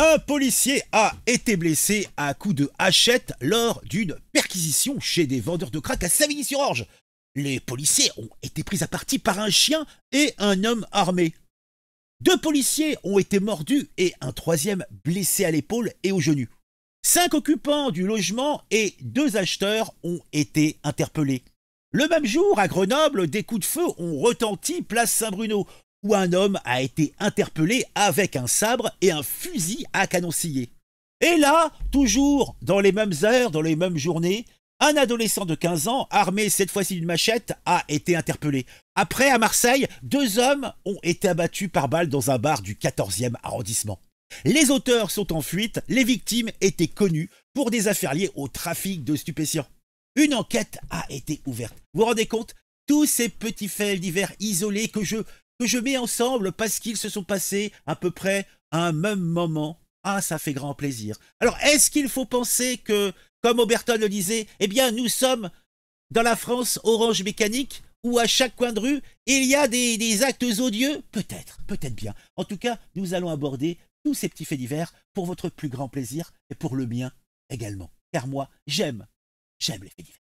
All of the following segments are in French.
Un policier a été blessé à coups de hachette lors d'une perquisition chez des vendeurs de crack à Savigny-sur-Orge. Les policiers ont été pris à partie par un chien et un homme armé. Deux policiers ont été mordus et un troisième blessé à l'épaule et au genou. Cinq occupants du logement et deux acheteurs ont été interpellés. Le même jour, à Grenoble, des coups de feu ont retenti place Saint-Bruno où un homme a été interpellé avec un sabre et un fusil à canon scié. Et là, toujours dans les mêmes heures, dans les mêmes journées, un adolescent de 15 ans, armé cette fois-ci d'une machette, a été interpellé. Après, à Marseille, deux hommes ont été abattus par balle dans un bar du 14e arrondissement. Les auteurs sont en fuite, les victimes étaient connues pour des affaires liées au trafic de stupéfiants. Une enquête a été ouverte. Vous vous rendez compte Tous ces petits faits divers isolés que je que je mets ensemble parce qu'ils se sont passés à peu près à un même moment. Ah, ça fait grand plaisir. Alors, est-ce qu'il faut penser que, comme Oberton le disait, eh bien, nous sommes dans la France orange mécanique où à chaque coin de rue, il y a des, des actes odieux Peut-être, peut-être bien. En tout cas, nous allons aborder tous ces petits faits divers pour votre plus grand plaisir et pour le mien également. Car moi, j'aime, j'aime les faits divers.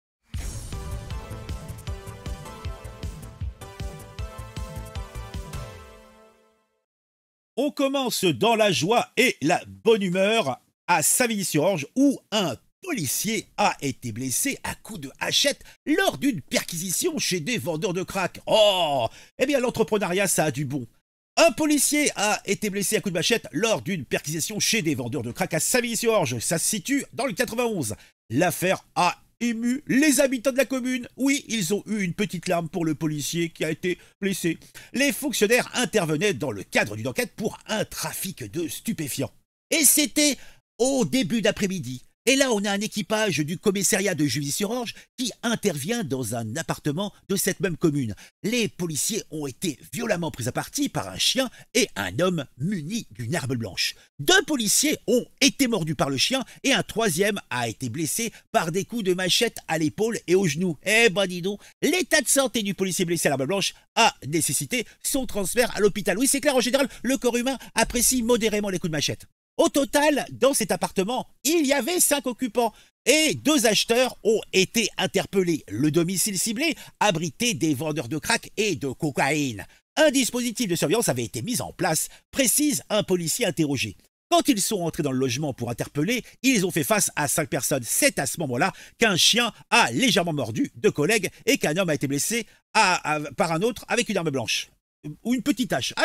On commence dans la joie et la bonne humeur à Savigny-sur-Orge où un policier a été blessé à coups de hachette lors d'une perquisition chez des vendeurs de crack. Oh Eh bien l'entrepreneuriat ça a du bon. Un policier a été blessé à coups de machette lors d'une perquisition chez des vendeurs de crack à Savigny-sur-Orge. Ça se situe dans le 91. L'affaire a ému. Les habitants de la commune, oui, ils ont eu une petite larme pour le policier qui a été blessé. Les fonctionnaires intervenaient dans le cadre d'une enquête pour un trafic de stupéfiants. Et c'était au début d'après-midi. Et là, on a un équipage du commissariat de Juvisy-sur-Orge qui intervient dans un appartement de cette même commune. Les policiers ont été violemment pris à partie par un chien et un homme muni d'une arme blanche. Deux policiers ont été mordus par le chien et un troisième a été blessé par des coups de machette à l'épaule et au genou. Eh ben dis donc, l'état de santé du policier blessé à l'arme blanche a nécessité son transfert à l'hôpital. Oui, c'est clair, en général, le corps humain apprécie modérément les coups de machette. Au total, dans cet appartement, il y avait cinq occupants et deux acheteurs ont été interpellés. Le domicile ciblé abritait des vendeurs de crack et de cocaïne. Un dispositif de surveillance avait été mis en place, précise un policier interrogé. Quand ils sont entrés dans le logement pour interpeller, ils ont fait face à cinq personnes. C'est à ce moment-là qu'un chien a légèrement mordu deux collègues et qu'un homme a été blessé par un autre avec une arme blanche ou une petite hache. Ah,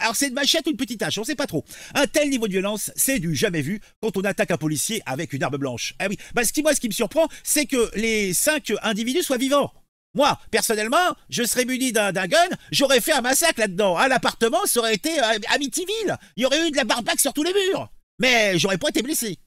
alors, c'est une machette ou une petite hache, on sait pas trop. Un tel niveau de violence, c'est du jamais vu quand on attaque un policier avec une arme blanche. Ah oui, bah, ce qui, moi, ce qui me surprend, c'est que les cinq individus soient vivants. Moi, personnellement, je serais muni d'un gun, j'aurais fait un massacre là-dedans. À l'appartement, ça aurait été euh, Amityville. Il y aurait eu de la barbaque sur tous les murs. Mais j'aurais pas été blessé.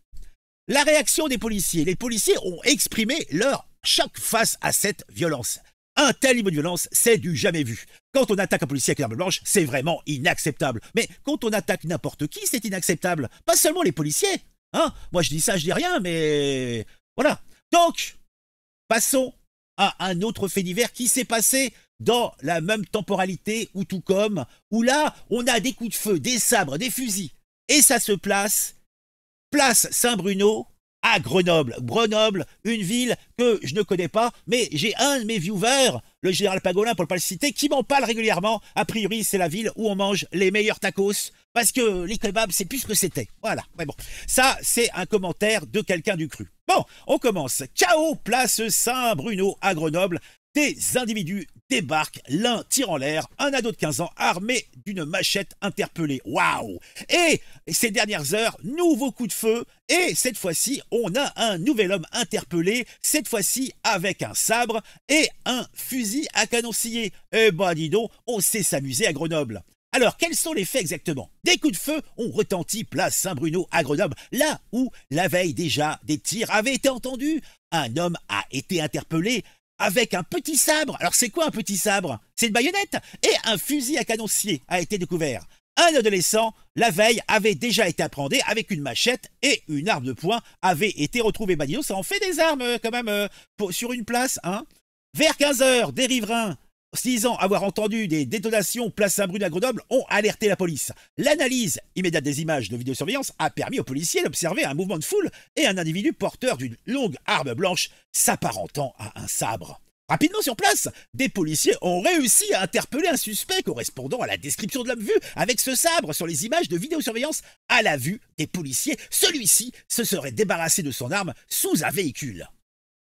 La réaction des policiers. Les policiers ont exprimé leur choc face à cette violence. Un tel niveau de violence, c'est du jamais vu. Quand on attaque un policier avec une arme blanche, c'est vraiment inacceptable. Mais quand on attaque n'importe qui, c'est inacceptable. Pas seulement les policiers. Hein. Moi, je dis ça, je dis rien, mais voilà. Donc, passons à un autre fait divers qui s'est passé dans la même temporalité ou tout comme, où là, on a des coups de feu, des sabres, des fusils, et ça se place, place Saint-Bruno, à Grenoble. Grenoble, une ville que je ne connais pas, mais j'ai un de mes viewers, le général Pagolin pour ne pas le citer, qui m'en parle régulièrement. A priori, c'est la ville où on mange les meilleurs tacos, parce que les kebabs, c'est plus ce que c'était. Voilà, mais bon, ça, c'est un commentaire de quelqu'un du cru. Bon, on commence. Chaos, place Saint-Bruno à Grenoble. Des individus débarque, l'un tire en l'air, un ado de 15 ans armé d'une machette interpellée. Waouh Et ces dernières heures, nouveau coup de feu, et cette fois-ci, on a un nouvel homme interpellé, cette fois-ci avec un sabre et un fusil à canonciller. Eh ben dis donc, on sait s'amuser à Grenoble. Alors, quels sont les faits exactement Des coups de feu ont retenti place Saint-Bruno à Grenoble, là où, la veille déjà, des tirs avaient été entendus. Un homme a été interpellé, avec un petit sabre. Alors c'est quoi un petit sabre C'est une baïonnette et un fusil à canon a été découvert. Un adolescent, la veille, avait déjà été appréhendé avec une machette et une arme de poing avait été retrouvée. Bah ça en fait des armes euh, quand même euh, sur une place, hein Vers 15h, des riverains disant avoir entendu des détonations place Saint-Brune à Grenoble, ont alerté la police. L'analyse immédiate des images de vidéosurveillance a permis aux policiers d'observer un mouvement de foule et un individu porteur d'une longue arme blanche s'apparentant à un sabre. Rapidement sur place, des policiers ont réussi à interpeller un suspect correspondant à la description de l'homme vu avec ce sabre sur les images de vidéosurveillance à la vue des policiers. Celui-ci se serait débarrassé de son arme sous un véhicule.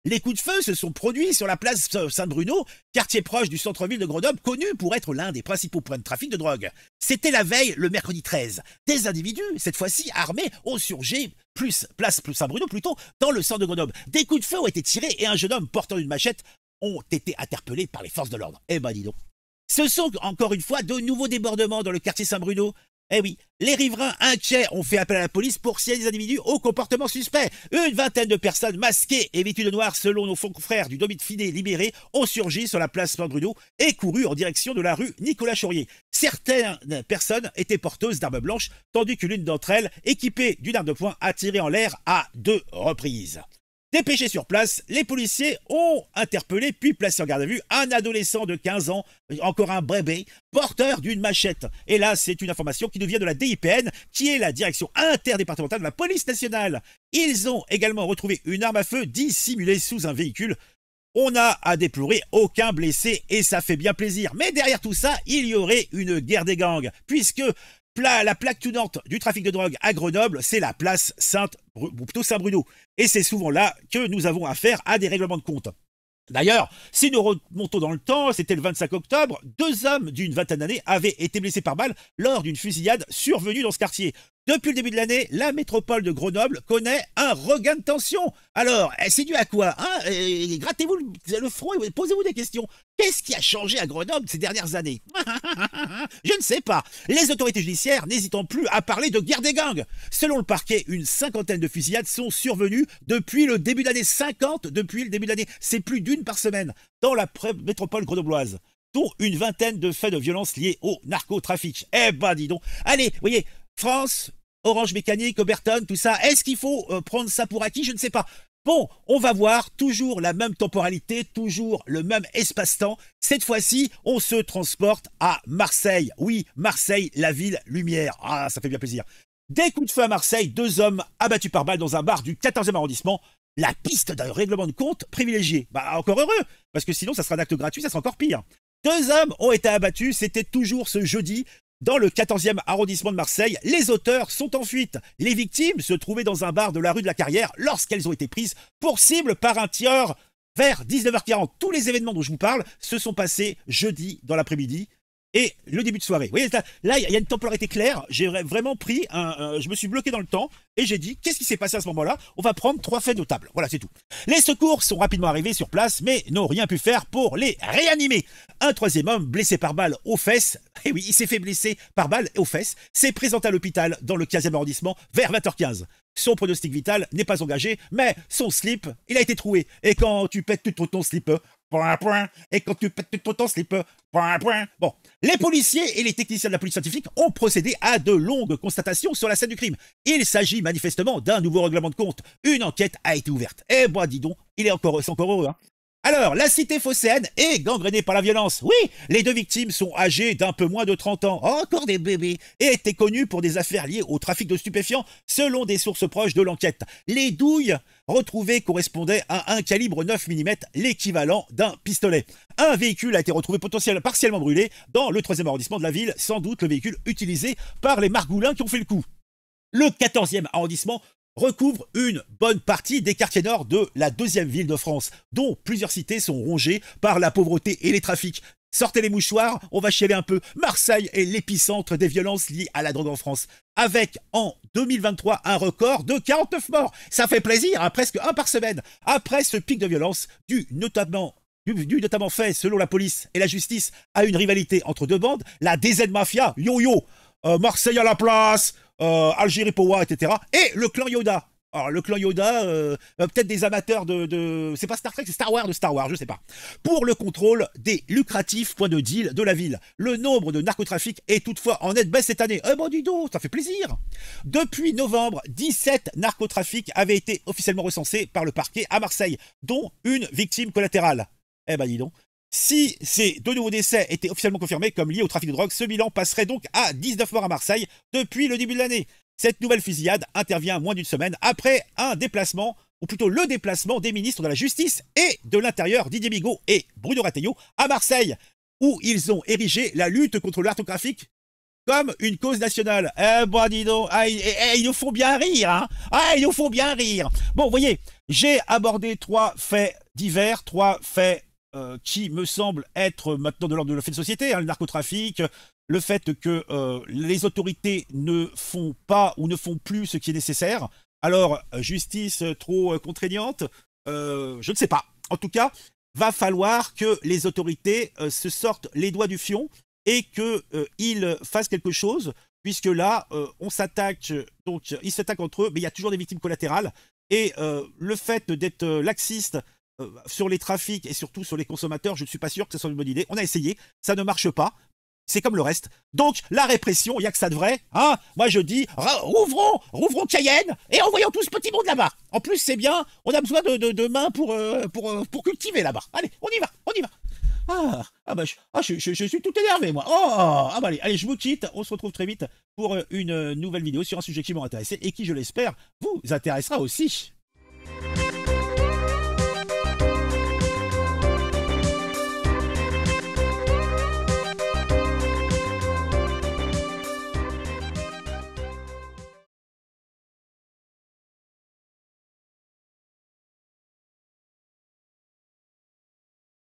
Les coups de feu se sont produits sur la place Saint-Bruno, quartier proche du centre-ville de Grenoble, connu pour être l'un des principaux points de trafic de drogue. C'était la veille, le mercredi 13. Des individus, cette fois-ci armés, ont surgé, plus place Saint-Bruno plutôt, dans le centre de Grenoble. Des coups de feu ont été tirés et un jeune homme portant une machette ont été interpellés par les forces de l'ordre. Eh ben dis donc. Ce sont encore une fois de nouveaux débordements dans le quartier Saint-Bruno, eh oui, les riverains inquiets ont fait appel à la police pour signaler des individus au comportement suspect. Une vingtaine de personnes masquées et vêtues de noir selon nos confrères du domicile Fidé libéré ont surgi sur la place Saint-Bruno et couru en direction de la rue Nicolas Chaurier. Certaines personnes étaient porteuses d'armes blanches, tandis que l'une d'entre elles, équipée d'une arme de poing, a tiré en l'air à deux reprises. Dépêchés sur place, les policiers ont interpellé puis placé en garde à vue un adolescent de 15 ans, encore un bébé, porteur d'une machette. Et là, c'est une information qui nous vient de la DIPN, qui est la direction interdépartementale de la police nationale. Ils ont également retrouvé une arme à feu dissimulée sous un véhicule. On n'a à déplorer aucun blessé et ça fait bien plaisir. Mais derrière tout ça, il y aurait une guerre des gangs, puisque la plaque tournante du trafic de drogue à Grenoble, c'est la place Sainte, plutôt Saint-Bruno. Et c'est souvent là que nous avons affaire à des règlements de compte. D'ailleurs, si nous remontons dans le temps, c'était le 25 octobre, deux hommes d'une vingtaine d'années avaient été blessés par balle lors d'une fusillade survenue dans ce quartier. Depuis le début de l'année, la métropole de Grenoble connaît un regain de tension. Alors, eh, c'est dû à quoi hein, eh, eh, Grattez-vous le, front et posez-vous des questions. Qu'est-ce qui a changé à Grenoble ces dernières années Je ne sais pas. Les autorités judiciaires n'hésitent plus à parler de guerre des gangs. Selon le parquet, une cinquantaine de fusillades sont survenues depuis le début de l'année. 50 depuis le début de l'année. C'est plus d'une par semaine dans la métropole grenobloise dont une vingtaine de faits de violence liés au narcotrafic. Eh ben, dis donc. Allez, voyez, France, Orange Mécanique, Oberton, tout ça. Est-ce qu'il faut euh, prendre ça pour acquis Je ne sais pas. Bon, on va voir, toujours la même temporalité, toujours le même espace-temps. Cette fois-ci, on se transporte à Marseille. Oui, Marseille, la ville lumière. Ah, ça fait bien plaisir. Des coups de feu à Marseille, deux hommes abattus par balle dans un bar du 14e arrondissement. La piste d'un règlement de compte privilégié. Bah, encore heureux, parce que sinon, ça sera un acte gratuit, ça sera encore pire. Deux hommes ont été abattus, c'était toujours ce jeudi. Dans le 14e arrondissement de Marseille, les auteurs sont en fuite. Les victimes se trouvaient dans un bar de la rue de la Carrière lorsqu'elles ont été prises pour cible par un tireur. Vers 19h40, tous les événements dont je vous parle se sont passés jeudi dans l'après-midi et le début de soirée. Vous voyez, là, il y a une temporalité claire. J'ai vraiment pris un, je me suis bloqué dans le temps et j'ai dit, qu'est-ce qui s'est passé à ce moment-là? On va prendre trois faits notables. Voilà, c'est tout. Les secours sont rapidement arrivés sur place, mais n'ont rien pu faire pour les réanimer. Un troisième homme blessé par balle aux fesses. et eh oui, il s'est fait blesser par balle aux fesses. S'est présenté à l'hôpital dans le 15e arrondissement vers 20h15. Son pronostic vital n'est pas engagé, mais son slip, il a été troué. Et quand tu pètes tout ton slip, point, point. Et quand tu pètes ton point, Bon, les policiers et les techniciens de la police scientifique ont procédé à de longues constatations sur la scène du crime. Il s'agit manifestement d'un nouveau règlement de compte. Une enquête a été ouverte. Eh ben, dis donc, il est encore, c'est encore heureux, hein. Alors, la cité phocéenne est gangrénée par la violence. Oui, les deux victimes sont âgées d'un peu moins de 30 ans, oh, encore des bébés, et étaient connues pour des affaires liées au trafic de stupéfiants, selon des sources proches de l'enquête. Les douilles retrouvées correspondaient à un calibre 9 mm, l'équivalent d'un pistolet. Un véhicule a été retrouvé potentiellement partiellement brûlé dans le 3e arrondissement de la ville, sans doute le véhicule utilisé par les margoulins qui ont fait le coup. Le 14e arrondissement recouvre une bonne partie des quartiers nord de la deuxième ville de France, dont plusieurs cités sont rongées par la pauvreté et les trafics. Sortez les mouchoirs, on va chialer un peu. Marseille est l'épicentre des violences liées à la drogue en France, avec en 2023 un record de 49 morts. Ça fait plaisir, à hein, presque un par semaine. Après ce pic de violence, dû notamment dû notamment fait, selon la police et la justice, à une rivalité entre deux bandes, la DZ Mafia, yo-yo, euh, Marseille à la place, euh, Algérie Powa, etc. Et le clan Yoda. Alors, le clan Yoda, euh, euh, peut-être des amateurs de, C'est pas Star Trek, c'est Star Wars de Star Wars, je sais pas. Pour le contrôle des lucratifs points de deal de la ville. Le nombre de narcotrafics est toutefois en nette baisse cette année. Eh bon, dis donc, ça fait plaisir Depuis novembre, 17 narcotrafics avaient été officiellement recensés par le parquet à Marseille, dont une victime collatérale. Eh ben, dis donc. Si ces deux nouveaux décès étaient officiellement confirmés comme liés au trafic de drogue, ce bilan passerait donc à 19 morts à Marseille depuis le début de l'année. Cette nouvelle fusillade intervient moins d'une semaine après un déplacement, ou plutôt le déplacement des ministres de la Justice et de l'Intérieur, Didier Bigot et Bruno Retailleau à Marseille, où ils ont érigé la lutte contre l'artographique comme une cause nationale. Eh bon, dis donc, ah, eh, eh, ils, nous font bien rire, hein ah, ils nous font bien rire Bon, vous voyez, j'ai abordé trois faits divers, trois faits euh, qui me semble être maintenant de l'ordre de la de société, hein, le narcotrafic, le fait que euh, les autorités ne font pas ou ne font plus ce qui est nécessaire. Alors, justice trop euh, contraignante, je ne sais pas. En tout cas, va falloir que les autorités se sortent les doigts du fion et qu'ils fassent quelque chose, puisque là, on s'attaque, donc ils s'attaquent entre eux, mais il y a toujours des victimes collatérales. Et le fait d'être laxiste euh, sur les trafics et surtout sur les consommateurs, je ne suis pas sûr que ce soit une bonne idée. On a essayé, ça ne marche pas. C'est comme le reste. Donc, la répression, il n'y a que ça de vrai. Hein. Moi, je dis, rouvrons, rouvrons Cayenne et envoyons tout ce petit monde là-bas. En plus, c'est bien, on a besoin de, mains pour, euh, euh, pour, cultiver là-bas. Allez, on y va, on y va. Ah, ah, bah, ah je, suis tout énervé, moi. Oh, ah bah, allez, allez, je vous quitte. On se retrouve très vite pour une nouvelle vidéo sur un sujet qui m'a intéressé et qui, je l'espère, vous intéressera aussi.